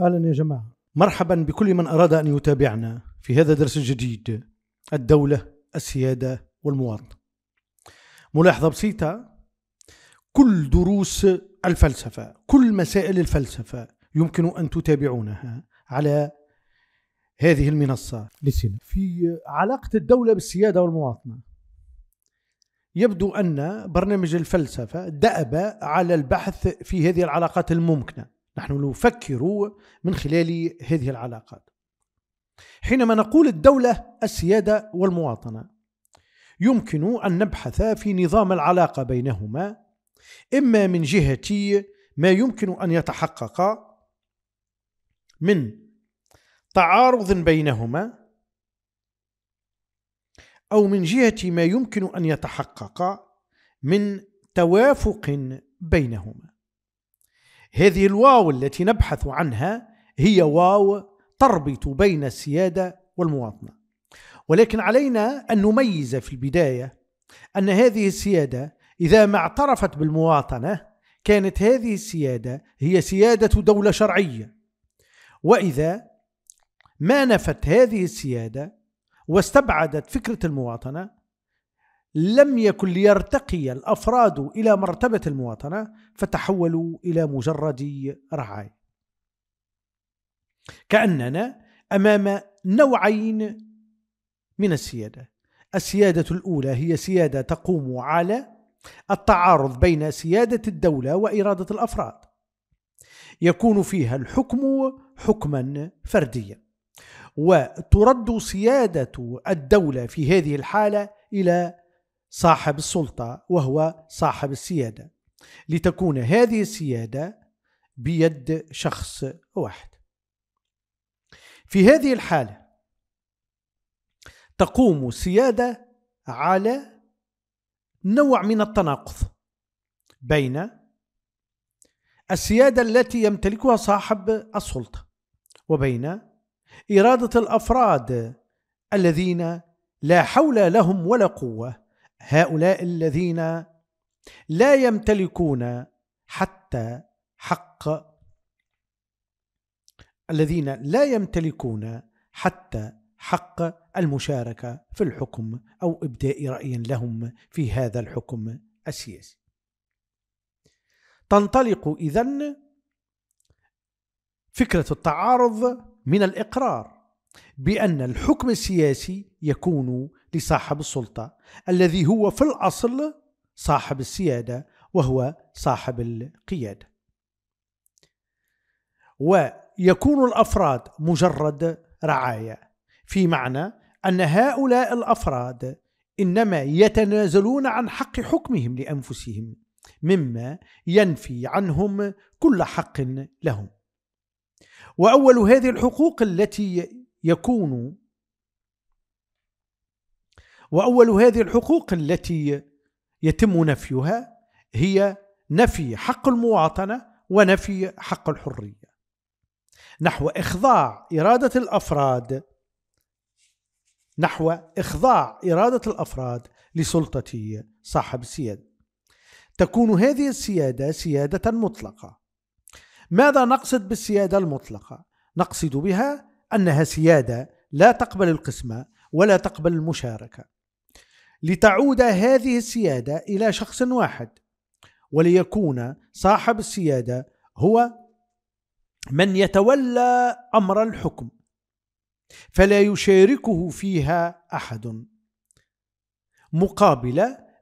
اهلا يا جماعه مرحبا بكل من اراد ان يتابعنا في هذا الدرس الجديد الدوله السياده والمواطن ملاحظه بسيطه كل دروس الفلسفه كل مسائل الفلسفه يمكن ان تتابعونها على هذه المنصه لسنة في علاقه الدوله بالسياده والمواطنه يبدو أن برنامج الفلسفة دأب على البحث في هذه العلاقات الممكنة نحن نفكر من خلال هذه العلاقات حينما نقول الدولة السيادة والمواطنة يمكن أن نبحث في نظام العلاقة بينهما إما من جهة ما يمكن أن يتحقق من تعارض بينهما أو من جهة ما يمكن أن يتحقق من توافق بينهما هذه الواو التي نبحث عنها هي واو تربط بين السيادة والمواطنة ولكن علينا أن نميز في البداية أن هذه السيادة إذا ما اعترفت بالمواطنة كانت هذه السيادة هي سيادة دولة شرعية وإذا ما نفت هذه السيادة واستبعدت فكرة المواطنة لم يكن ليرتقي الافراد الى مرتبه المواطنه فتحولوا الى مجرد رعايا. كاننا امام نوعين من السياده. السياده الاولى هي سياده تقوم على التعارض بين سياده الدوله واراده الافراد. يكون فيها الحكم حكما فرديا. وترد سياده الدوله في هذه الحاله الى صاحب السلطه وهو صاحب السياده لتكون هذه السياده بيد شخص واحد في هذه الحاله تقوم السياده على نوع من التناقض بين السياده التي يمتلكها صاحب السلطه وبين اراده الافراد الذين لا حول لهم ولا قوه هؤلاء الذين لا يمتلكون حتى حق الذين لا يمتلكون حتى حق المشاركه في الحكم او ابداء راي لهم في هذا الحكم السياسي. تنطلق اذا فكره التعارض من الاقرار بان الحكم السياسي يكون لصاحب السلطة الذي هو في الأصل صاحب السيادة وهو صاحب القيادة ويكون الأفراد مجرد رعايا في معنى أن هؤلاء الأفراد إنما يتنازلون عن حق حكمهم لأنفسهم مما ينفي عنهم كل حق لهم واول هذه الحقوق التي يكون واول هذه الحقوق التي يتم نفيها هي نفي حق المواطنه ونفي حق الحريه نحو اخضاع اراده الافراد نحو اخضاع اراده الافراد لسلطه صاحب السياده تكون هذه السياده سياده مطلقه ماذا نقصد بالسياده المطلقه نقصد بها انها سياده لا تقبل القسمه ولا تقبل المشاركه لتعود هذه السيادة إلى شخص واحد وليكون صاحب السيادة هو من يتولى أمر الحكم فلا يشاركه فيها أحد مقابل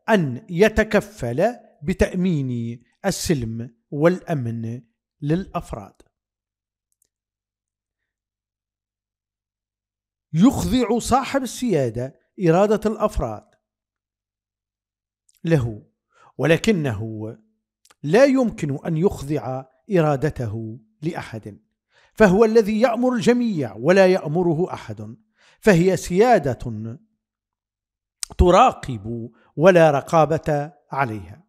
أن يتكفل بتأمين السلم والأمن للأفراد يخضع صاحب السيادة إرادة الأفراد له ولكنه لا يمكن أن يخضع إرادته لأحد فهو الذي يأمر الجميع ولا يأمره أحد فهي سيادة تراقب ولا رقابة عليها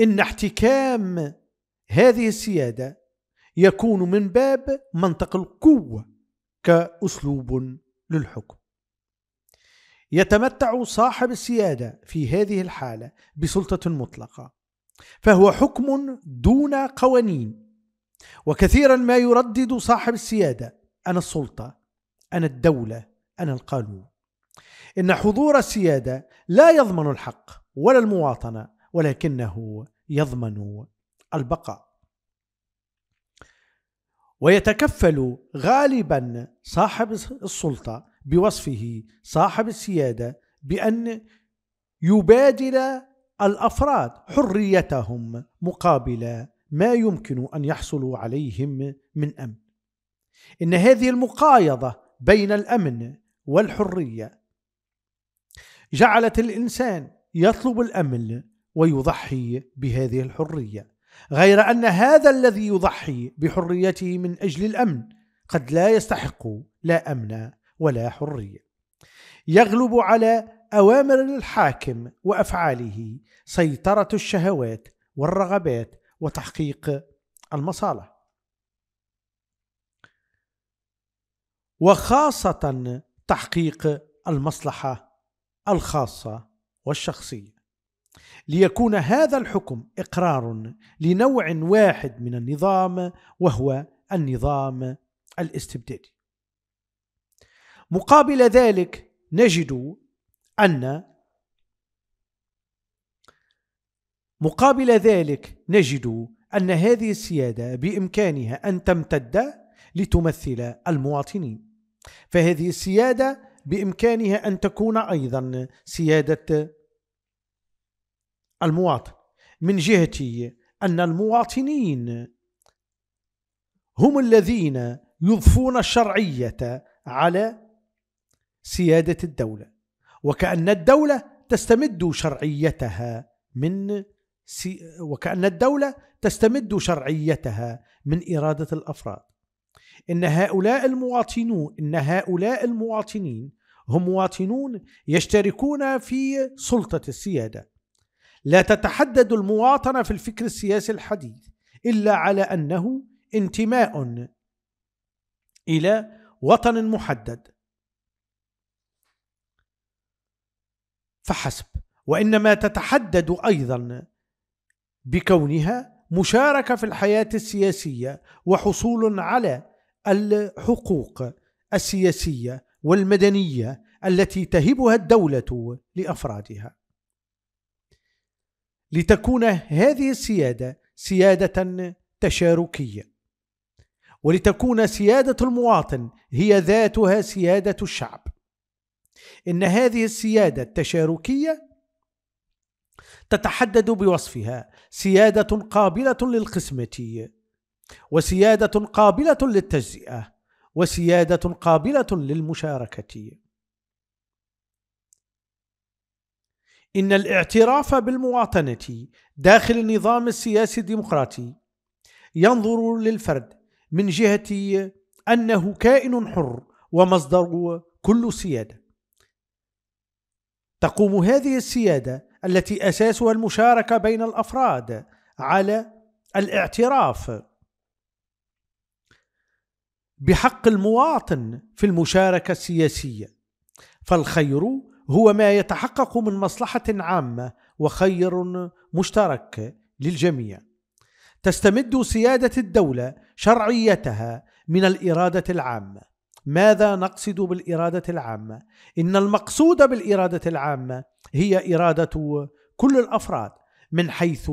إن احتكام هذه السيادة يكون من باب منطق القوة كأسلوب للحكم يتمتع صاحب السيادة في هذه الحالة بسلطة مطلقة فهو حكم دون قوانين وكثيرا ما يردد صاحب السيادة أنا السلطة أنا الدولة أنا القانون إن حضور السيادة لا يضمن الحق ولا المواطنة ولكنه يضمن البقاء ويتكفل غالبا صاحب السلطة بوصفه صاحب السياده بان يبادل الافراد حريتهم مقابل ما يمكن ان يحصلوا عليهم من امن ان هذه المقايضه بين الامن والحريه جعلت الانسان يطلب الامن ويضحي بهذه الحريه غير ان هذا الذي يضحي بحريته من اجل الامن قد لا يستحق لا امن ولا حريه يغلب على اوامر الحاكم وافعاله سيطره الشهوات والرغبات وتحقيق المصالح وخاصه تحقيق المصلحه الخاصه والشخصيه ليكون هذا الحكم اقرار لنوع واحد من النظام وهو النظام الاستبدادي مقابل ذلك نجد أن مقابل ذلك نجد أن هذه السيادة بإمكانها أن تمتد لتمثل المواطنين فهذه السيادة بإمكانها أن تكون أيضا سيادة المواطن من جهة أن المواطنين هم الذين يضفون الشرعية على سيادة الدولة وكأن الدولة تستمد شرعيتها من سي وكأن الدولة تستمد شرعيتها من إرادة الأفراد إن هؤلاء المواطنون إن هؤلاء المواطنين هم مواطنون يشتركون في سلطة السيادة لا تتحدد المواطنة في الفكر السياسي الحديث إلا على أنه انتماء إلى وطن محدد فحسب وانما تتحدد ايضا بكونها مشاركه في الحياه السياسيه وحصول على الحقوق السياسيه والمدنيه التي تهبها الدوله لافرادها لتكون هذه السياده سياده تشاركيه ولتكون سياده المواطن هي ذاتها سياده الشعب إن هذه السيادة التشاركية تتحدد بوصفها سيادة قابلة للقسمة وسيادة قابلة للتجزئة وسيادة قابلة للمشاركة إن الاعتراف بالمواطنة داخل النظام السياسي الديمقراطي ينظر للفرد من جهة أنه كائن حر ومصدر كل سيادة تقوم هذه السياده التي اساسها المشاركه بين الافراد على الاعتراف بحق المواطن في المشاركه السياسيه فالخير هو ما يتحقق من مصلحه عامه وخير مشترك للجميع تستمد سياده الدوله شرعيتها من الاراده العامه ماذا نقصد بالإرادة العامة؟ إن المقصود بالإرادة العامة هي إرادة كل الأفراد من حيث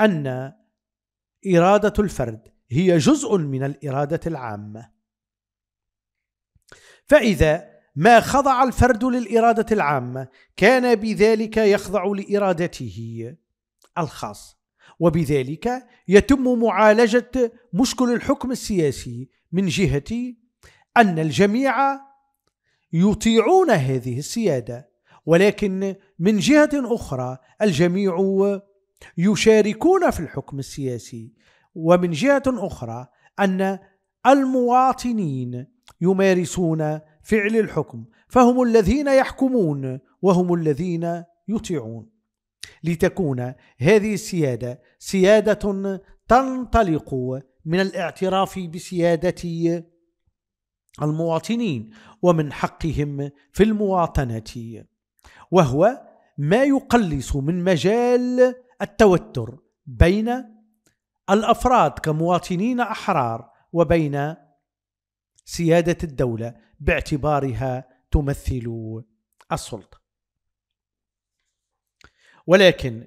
أن إرادة الفرد هي جزء من الإرادة العامة فإذا ما خضع الفرد للإرادة العامة كان بذلك يخضع لإرادته الخاصة وبذلك يتم معالجة مشكل الحكم السياسي من جهة أن الجميع يطيعون هذه السيادة ولكن من جهة أخرى الجميع يشاركون في الحكم السياسي ومن جهة أخرى أن المواطنين يمارسون فعل الحكم فهم الذين يحكمون وهم الذين يطيعون لتكون هذه السيادة سيادة تنطلق من الاعتراف بسيادة المواطنين ومن حقهم في المواطنة وهو ما يقلص من مجال التوتر بين الأفراد كمواطنين أحرار وبين سيادة الدولة باعتبارها تمثل السلطة ولكن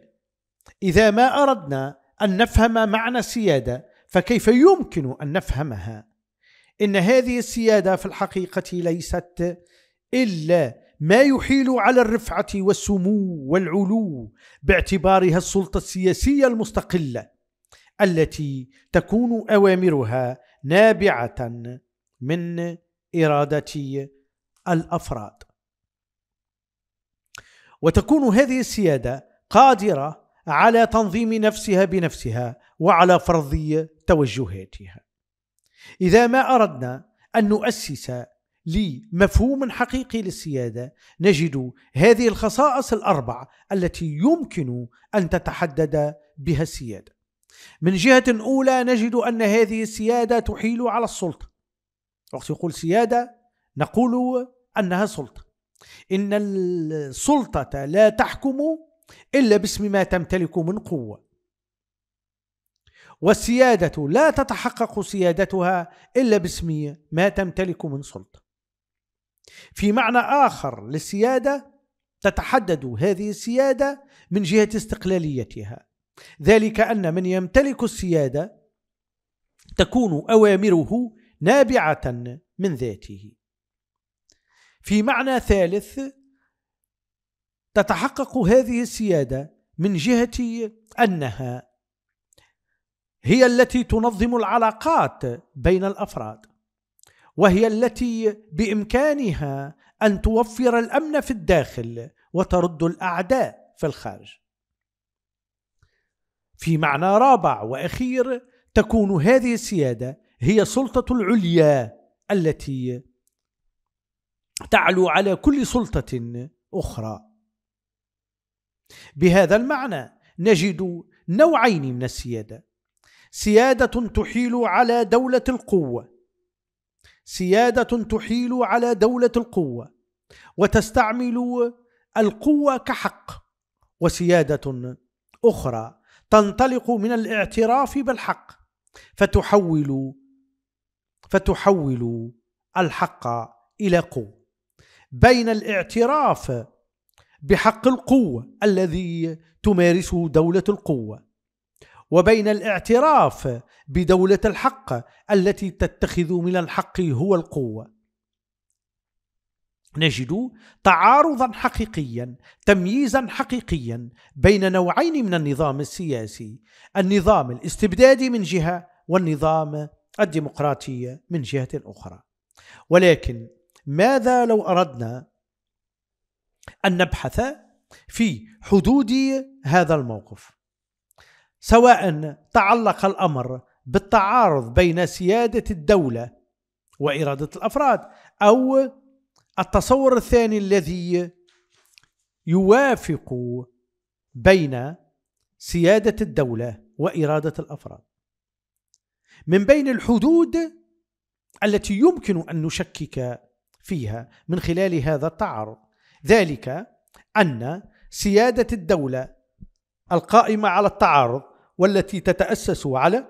إذا ما أردنا أن نفهم معنى السيادة فكيف يمكن أن نفهمها ان هذه السياده في الحقيقه ليست الا ما يحيل على الرفعه والسمو والعلو باعتبارها السلطه السياسيه المستقله التي تكون اوامرها نابعه من اراده الافراد وتكون هذه السياده قادره على تنظيم نفسها بنفسها وعلى فرض توجهاتها إذا ما أردنا أن نؤسس لمفهوم حقيقي للسيادة نجد هذه الخصائص الأربع التي يمكن أن تتحدد بها السيادة من جهة أولى نجد أن هذه السيادة تحيل على السلطة وقت يقول سيادة نقول أنها سلطة إن السلطة لا تحكم إلا باسم ما تمتلك من قوة والسيادة لا تتحقق سيادتها إلا باسم ما تمتلك من سلطة في معنى آخر للسيادة تتحدد هذه السيادة من جهة استقلاليتها ذلك أن من يمتلك السيادة تكون أوامره نابعة من ذاته في معنى ثالث تتحقق هذه السيادة من جهة أنها هي التي تنظم العلاقات بين الافراد وهي التي بامكانها ان توفر الامن في الداخل وترد الاعداء في الخارج في معنى رابع واخير تكون هذه السياده هي السلطه العليا التي تعلو على كل سلطه اخرى بهذا المعنى نجد نوعين من السياده سيادة تحيل على دولة القوة سيادة تحيل على دولة القوة وتستعمل القوة كحق وسيادة أخرى تنطلق من الاعتراف بالحق فتحول فتحول الحق إلى قوة بين الاعتراف بحق القوة الذي تمارسه دولة القوة وبين الاعتراف بدولة الحق التي تتخذ من الحق هو القوة نجد تعارضا حقيقيا تمييزا حقيقيا بين نوعين من النظام السياسي النظام الاستبدادي من جهة والنظام الديمقراطي من جهة أخرى ولكن ماذا لو أردنا أن نبحث في حدود هذا الموقف سواء تعلق الامر بالتعارض بين سياده الدوله واراده الافراد او التصور الثاني الذي يوافق بين سياده الدوله واراده الافراد من بين الحدود التي يمكن ان نشكك فيها من خلال هذا التعارض ذلك ان سياده الدوله القائمه على التعارض والتي تتأسس على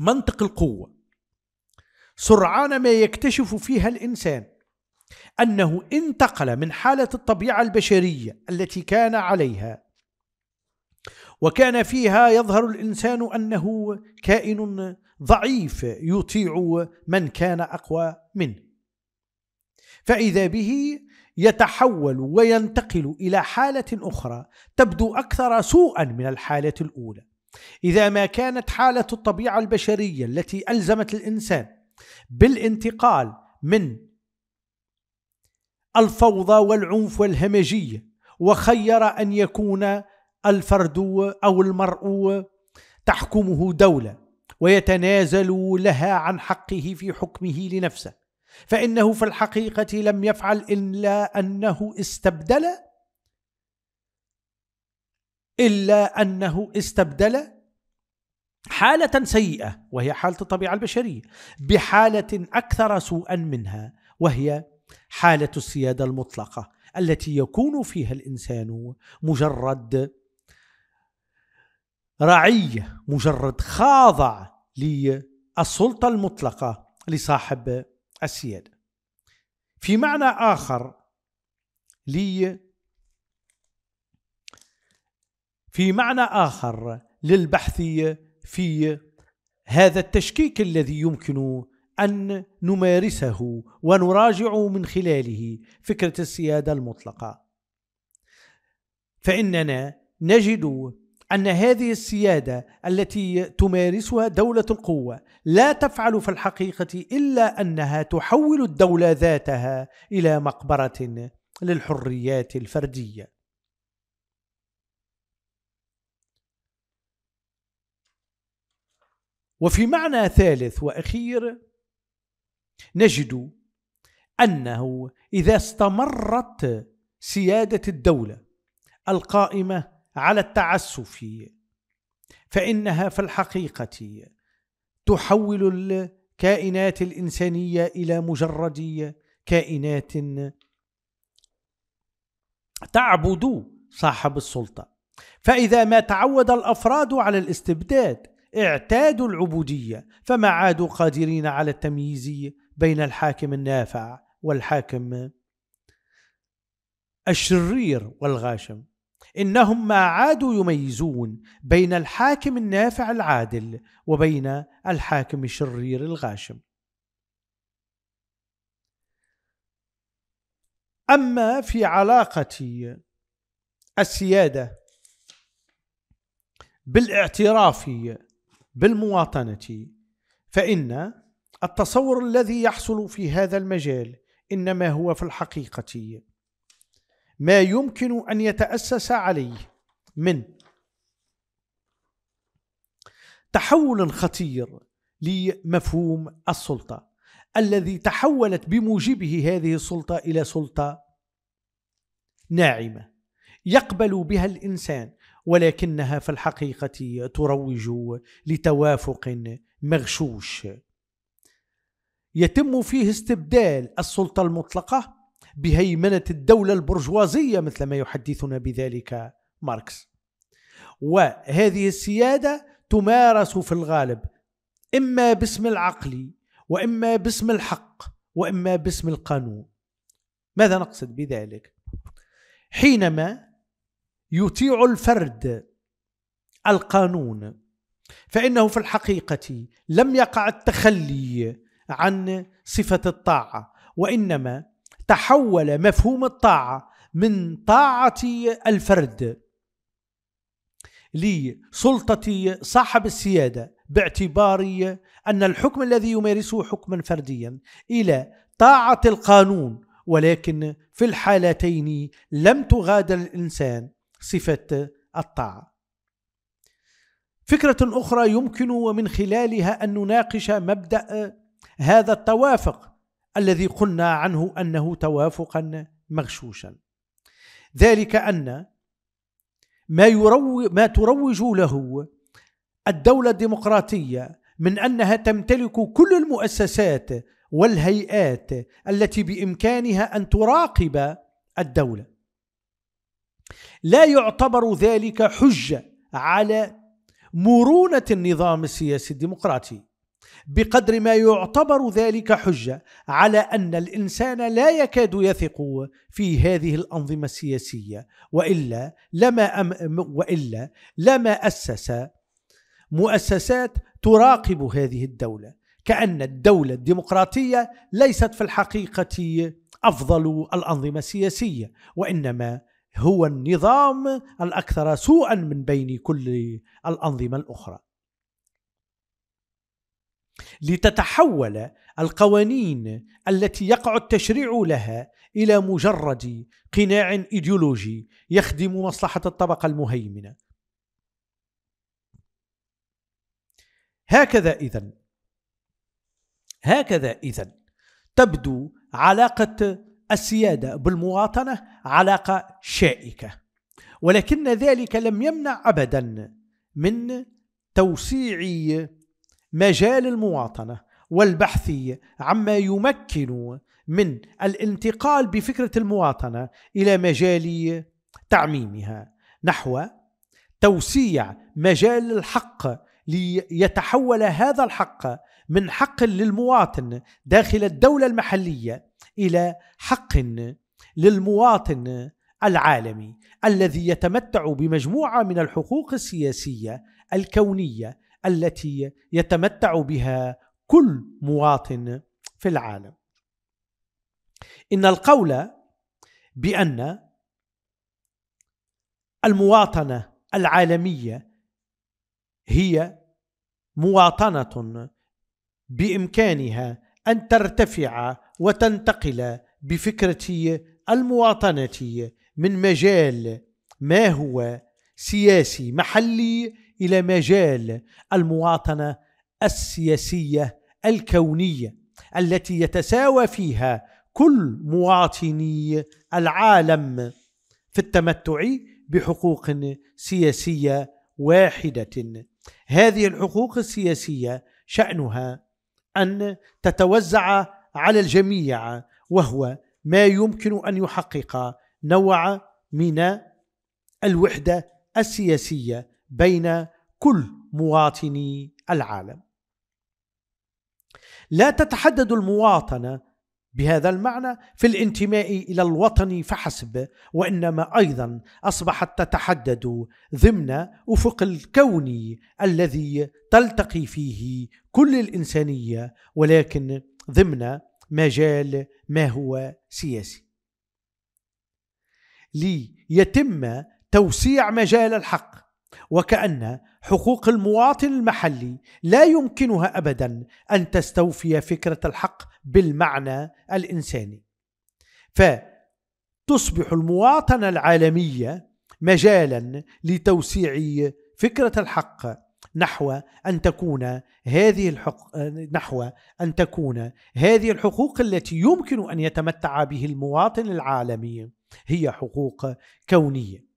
منطق القوة سرعان ما يكتشف فيها الإنسان أنه انتقل من حالة الطبيعة البشرية التي كان عليها وكان فيها يظهر الإنسان أنه كائن ضعيف يطيع من كان أقوى منه فإذا به يتحول وينتقل إلى حالة أخرى تبدو أكثر سوءا من الحالة الأولى إذا ما كانت حالة الطبيعة البشرية التي ألزمت الإنسان بالانتقال من الفوضى والعنف والهمجية وخير أن يكون الفرد أو المرء تحكمه دولة ويتنازل لها عن حقه في حكمه لنفسه فانه في الحقيقه لم يفعل الا انه استبدل الا انه استبدل حاله سيئه وهي حاله الطبيعه البشريه بحاله اكثر سوءا منها وهي حاله السياده المطلقه التي يكون فيها الانسان مجرد رعيه مجرد خاضع للسلطه المطلقه لصاحب السيادة في معنى آخر لي في معنى آخر للبحث في هذا التشكيك الذي يمكن أن نمارسه ونراجع من خلاله فكرة السيادة المطلقة فإننا نجد أن هذه السيادة التي تمارسها دولة القوة لا تفعل في الحقيقة إلا أنها تحول الدولة ذاتها إلى مقبرة للحريات الفردية. وفي معنى ثالث وأخير نجد أنه إذا استمرت سيادة الدولة القائمة على التعسف فانها في الحقيقه تحول الكائنات الانسانيه الى مجرد كائنات تعبد صاحب السلطه فاذا ما تعود الافراد على الاستبداد اعتادوا العبوديه فما عادوا قادرين على التمييز بين الحاكم النافع والحاكم الشرير والغاشم إنهم ما عادوا يميزون بين الحاكم النافع العادل وبين الحاكم الشرير الغاشم أما في علاقة السيادة بالاعتراف بالمواطنة فإن التصور الذي يحصل في هذا المجال إنما هو في الحقيقة ما يمكن أن يتأسس عليه من تحول خطير لمفهوم السلطة الذي تحولت بموجبه هذه السلطة إلى سلطة ناعمة يقبل بها الإنسان ولكنها في الحقيقة تروج لتوافق مغشوش يتم فيه استبدال السلطة المطلقة بهيمنة الدولة البرجوازية مثل ما يحدثنا بذلك ماركس وهذه السيادة تمارس في الغالب إما باسم العقل وإما باسم الحق وإما باسم القانون ماذا نقصد بذلك؟ حينما يطيع الفرد القانون فإنه في الحقيقة لم يقع التخلي عن صفة الطاعة وإنما تحول مفهوم الطاعة من طاعة الفرد لسلطة صاحب السيادة باعتبار أن الحكم الذي يمارسه حكما فرديا إلى طاعة القانون ولكن في الحالتين لم تغادر الإنسان صفة الطاعة فكرة أخرى يمكن ومن خلالها أن نناقش مبدأ هذا التوافق الذي قلنا عنه انه توافقا مغشوشا ذلك ان ما يرو ما تروج له الدوله الديمقراطيه من انها تمتلك كل المؤسسات والهيئات التي بامكانها ان تراقب الدوله لا يعتبر ذلك حجه على مرونه النظام السياسي الديمقراطي بقدر ما يعتبر ذلك حجة على أن الإنسان لا يكاد يثق في هذه الأنظمة السياسية وإلا لما أم وإلا لما أسس مؤسسات تراقب هذه الدولة كأن الدولة الديمقراطية ليست في الحقيقة أفضل الأنظمة السياسية وإنما هو النظام الأكثر سوءا من بين كل الأنظمة الأخرى لتتحول القوانين التي يقع التشريع لها الى مجرد قناع ايديولوجي يخدم مصلحه الطبقه المهيمنه. هكذا اذا هكذا اذا تبدو علاقه السياده بالمواطنه علاقه شائكه ولكن ذلك لم يمنع ابدا من توسيع مجال المواطنة والبحث عما يمكن من الانتقال بفكرة المواطنة إلى مجال تعميمها نحو توسيع مجال الحق ليتحول هذا الحق من حق للمواطن داخل الدولة المحلية إلى حق للمواطن العالمي الذي يتمتع بمجموعة من الحقوق السياسية الكونية التي يتمتع بها كل مواطن في العالم ان القول بان المواطنه العالميه هي مواطنه بامكانها ان ترتفع وتنتقل بفكره المواطنه من مجال ما هو سياسي محلي الى مجال المواطنه السياسيه الكونيه التي يتساوى فيها كل مواطني العالم في التمتع بحقوق سياسيه واحده هذه الحقوق السياسيه شانها ان تتوزع على الجميع وهو ما يمكن ان يحقق نوع من الوحده السياسيه بين كل مواطني العالم لا تتحدد المواطنه بهذا المعنى في الانتماء الى الوطن فحسب وانما ايضا اصبحت تتحدد ضمن افق الكوني الذي تلتقي فيه كل الانسانيه ولكن ضمن مجال ما هو سياسي ليتم توسيع مجال الحق وكأن حقوق المواطن المحلي لا يمكنها أبدا أن تستوفي فكرة الحق بالمعنى الإنساني فتصبح المواطنة العالمية مجالا لتوسيع فكرة الحق نحو أن تكون هذه الحق... نحو أن تكون هذه الحقوق التي يمكن أن يتمتع به المواطن العالمي هي حقوق كونية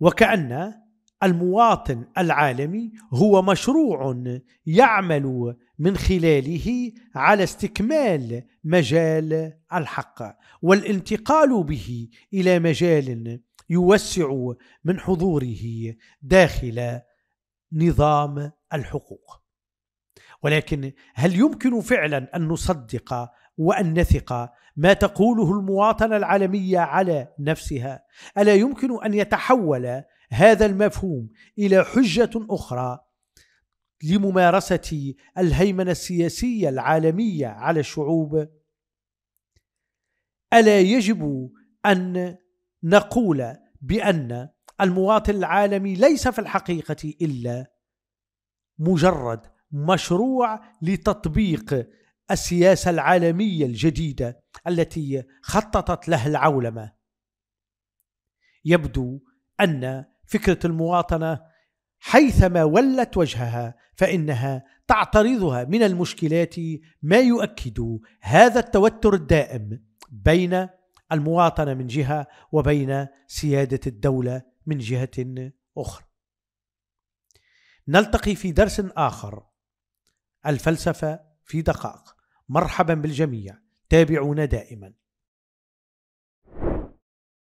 وكأن المواطن العالمي هو مشروع يعمل من خلاله على استكمال مجال الحق والانتقال به الى مجال يوسع من حضوره داخل نظام الحقوق ولكن هل يمكن فعلا ان نصدق وأن نثق ما تقوله المواطنة العالمية على نفسها ألا يمكن أن يتحول هذا المفهوم إلى حجة أخرى لممارسة الهيمنة السياسية العالمية على الشعوب ألا يجب أن نقول بأن المواطن العالمي ليس في الحقيقة إلا مجرد مشروع لتطبيق السياسة العالمية الجديدة التي خططت لها العولمة يبدو أن فكرة المواطنة حيثما ولت وجهها فإنها تعترضها من المشكلات ما يؤكد هذا التوتر الدائم بين المواطنة من جهة وبين سيادة الدولة من جهة أخرى نلتقي في درس آخر الفلسفة في دقائق مرحبا بالجميع تابعونا دائما